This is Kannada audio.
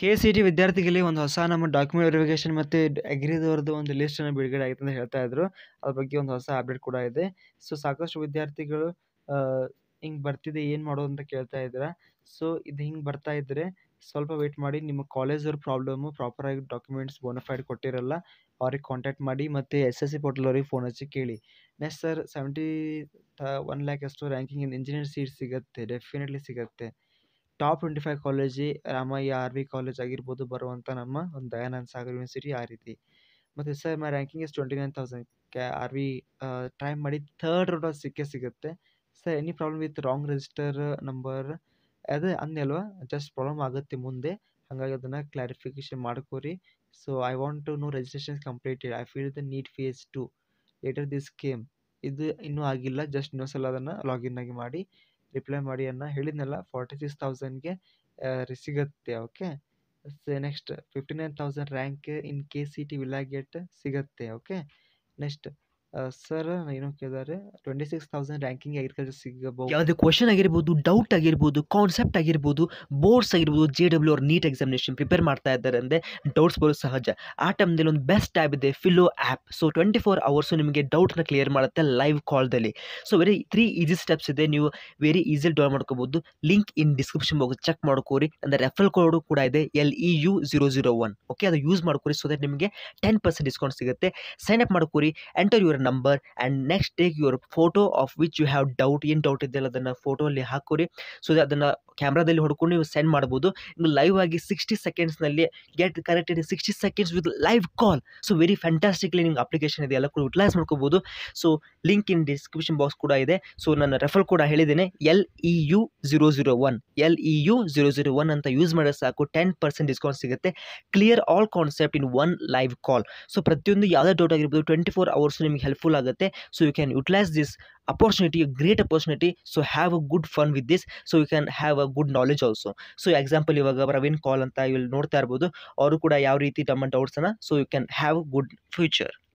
ಕೆ ಸಿ ಟಿ ವಿದ್ಯಾರ್ಥಿಗಳಿಗೆ ಒಂದು ಹೊಸ ನಮ್ಮ ಡಾಕ್ಯುಮೆಂಟ್ ವೆರಿಫಿಕೇಷನ್ ಮತ್ತು ಅಗ್ರಿದವ್ರದ್ದು ಒಂದು ಲಿಸ್ಟನ್ನು ಬಿಡುಗಡೆ ಆಗಿದೆ ಅಂತ ಹೇಳ್ತಾ ಇದ್ದರು ಅದ್ರ ಬಗ್ಗೆ ಒಂದು ಹೊಸ ಅಪ್ಡೇಟ್ ಕೂಡ ಇದೆ ಸೊ ಸಾಕಷ್ಟು ವಿದ್ಯಾರ್ಥಿಗಳು ಹಿಂಗೆ ಬರ್ತಿದೆ ಏನು ಮಾಡೋದು ಅಂತ ಕೇಳ್ತಾ ಇದ್ದೀರಾ ಸೊ ಇದು ಹಿಂಗೆ ಬರ್ತಾ ಇದ್ದರೆ ಸ್ವಲ್ಪ ವೆಯ್ಟ್ ಮಾಡಿ ನಿಮ್ಮ ಕಾಲೇಜವ್ರ ಪ್ರಾಬ್ಲಮ್ಮು ಪ್ರಾಪರಾಗಿ ಡಾಕ್ಯುಮೆಂಟ್ಸ್ ಬೋನಫೈಡ್ ಕೊಟ್ಟಿರಲ್ಲ ಅವ್ರಿಗೆ ಕಾಂಟ್ಯಾಕ್ಟ್ ಮಾಡಿ ಮತ್ತು ಎಸ್ ಎಸ್ ಸಿ ಪೋರ್ಟಲ್ ಅವ್ರಿಗೆ ಫೋನ್ ಹಚ್ಚಿ ಕೇಳಿ next sir seventy one lakh ಅಷ್ಟು ರ್ಯಾಂಕಿಂಗ್ ಇಂಜಿನಿಯರ್ ಸೀಟ್ ಸಿಗುತ್ತೆ ಡೆಫಿನೆಟ್ಲಿ ಸಿಗುತ್ತೆ ಟಾಪ್ ಟ್ವೆಂಟಿ ಫೈವ್ ಕಾಲೇಜಿ ರಾಮಯ್ಯ ಆರ್ ವಿ ಕಾಲೇಜ್ ಆಗಿರ್ಬೋದು ಬರುವಂಥ ನಮ್ಮ ಒಂದು ದಯಾನಂದ ಸಾಗರ್ ಯೂನಿವರ್ಸಿಟಿ ಆ ರೀತಿ ಮತ್ತು sir my ranking is twenty nine thousand K R V try ಮಾಡಿ ಥರ್ಡ್ ಅಲ್ಲಿ ಸಿಕ್ಕೇ ಸಿಗುತ್ತೆ sir any problem with wrong register number ಅದೇ ಅಂದಲ್ವ ಜಸ್ಟ್ ಪ್ರಾಬ್ಲಮ್ ಆಗುತ್ತೆ ಮುಂದೆ ಹಾಗಾಗಿ ಅದನ್ನು ಕ್ಲಾರಿಫಿಕೇಶನ್ ಮಾಡ್ಕೋರಿ so I want to know registration completed I feel the need face to later this game ಇದು ಇನ್ನೂ ಆಗಿಲ್ಲ ಜಸ್ಟ್ ಇನ್ನೊಂದ್ಸಲ ಅದನ್ನು ಲಾಗಿನ್ ಆಗಿ ಮಾಡಿ ರಿಪ್ಲೈ ಮಾಡಿ ಅನ್ನೋ ಹೇಳಿದ್ನಲ್ಲ ಫಾರ್ಟಿ ಸಿಕ್ಸ್ ತೌಸಂಡ್ಗೆ ಸಿಗುತ್ತೆ okay next fifty nine thousand rank in K C T ವಿಲಾಗೆಟ್ ಸಿಗುತ್ತೆ ಓಕೆ ನೆಕ್ಸ್ಟ್ ಸರ್ ಏನೋ ಕೇಳಿದ್ದಾರೆ twenty six thousand ranking agriculture ಸಿಗಬಹುದು ಯಾವುದೇ ಕ್ವಶನ್ ಆಗಿರ್ಬೋದು ಡೌಟ್ ಆಗಿರ್ಬೋದು ಕಾನ್ಸೆಪ್ಟ್ ಆಗಿರ್ಬೋದು ಬೋರ್ಡ್ಸ್ ಆಗಿರ್ಬೋದು ಜೆ ಡಬ್ಲ್ಯೂ ಅವ್ರ ನೀಟ್ ಎಕ್ಸಾಮಿನೇಷನ್ ಪ್ರಿಪೇರ್ ಮಾಡ್ತಾ ಇದ್ದಾರೆ ಅಂದರೆ ಡೌಟ್ಸ್ ಬರೋದು ಸಹಜ ಆ ಟೈಮ್ದಲ್ಲಿ ಒಂದು ಬೆಸ್ಟ್ ಆ್ಯಪ್ ಇದೆ Filo app so twenty four hours ನಿಮಗೆ ಡೌಟ್ನ ಕ್ಲಿಯರ್ ಮಾಡುತ್ತೆ ಲೈವ್ ಕಾಲ್ದಲ್ಲಿ so very three easy steps ಇದೆ ನೀವು ವೆರಿ ಈಸಿಲಿ ಡೌನ್ ಮಾಡ್ಕೋಬೋದು ಲಿಂಕ್ ಇನ್ ಡಿಸ್ಕ್ರಿಪ್ಷನ್ ಹೋಗಿ ಚೆಕ್ ಮಾಡ್ಕೋರಿ ಅಂದರೆ ರೆಫರ್ ಕೋಡು ಕೂಡ ಇದೆ L E U zero zero one okay ಅದು ಯೂಸ್ ಮಾಡ್ಕೋರಿ ಸೊ ದಟ್ ನಿಮಗೆ ಟೆನ್ ಪರ್ಸೆಂಟ್ ಡಿಸ್ಕೌಂಟ್ ಸಿಗುತ್ತೆ ಸೈನ್ ಅಪ್ ಮಾಡ್ಕೋರಿ enter your your number and next take your photo of which you have doubt ಏನು ಡೌಟ್ ಇದೆಯಲ್ಲ ಅದನ್ನು ಅಲ್ಲಿ ಹಾಕೋರಿ ಸೊ ಅದನ್ನು ಕ್ಯಾಮ್ರಾದಲ್ಲಿ ಹೊಡ್ಕೊಂಡು ನೀವು ಸೆಂಡ್ ಮಾಡ್ಬೋದು ನೀವು ಲೈವ್ ಆಗಿ ಸಿಕ್ಸ್ಟಿ ಸೆಕೆಂಡ್ಸ್ನಲ್ಲಿ get correct in sixty seconds with live call so very fantastically ನಿಮ್ಗೆ ಅಪ್ಲಿಕೇಶನ್ ಇದೆ ಎಲ್ಲ ಕೂಡ ಯುಟಿಲೈಸ್ ಮಾಡ್ಕೋಬೋದು so link in description box ಕೂಡ ಇದೆ ಸೊ ನನ್ನ ರೆಫರ್ ಕೂಡ ಹೇಳಿದ್ದೇನೆ L E U zero zero one L E U zero zero one ಅಂತ ಯೂಸ್ ಮಾಡಿದ್ರೆ ಸಾಕು ಟೆನ್ ಪರ್ಸೆಂಟ್ ಡಿಸ್ಕೌಂಟ್ ಸಿಗುತ್ತೆ clear all concept in one live call so ಪ್ರತಿಯೊಂದು ಯಾವುದೇ ಡೌಟ್ ಆಗಿರ್ಬೋದು ಟ್ವೆಂಟಿ ಫೋರ್ ಅವರ್ಸ್ ನಿಮಗೆ ಹೆಲ್ಪ್ಫುಲ್ ಆಗುತ್ತೆ so you can utilise this opportunity great opportunity so have a good fun with this so you can have a good knowledge also so example ಇವಾಗ ಪ್ರವೀಣ್ ಕಾಲ್ ಅಂತ ಇಲ್ಲಿ ನೋಡ್ತಾ ಇರ್ಬೋದು ಅವರು ಕೂಡ ಯಾವ ರೀತಿ ಟಮಂಟ್ ಔಟ್ಸನ್ನು so you can have good future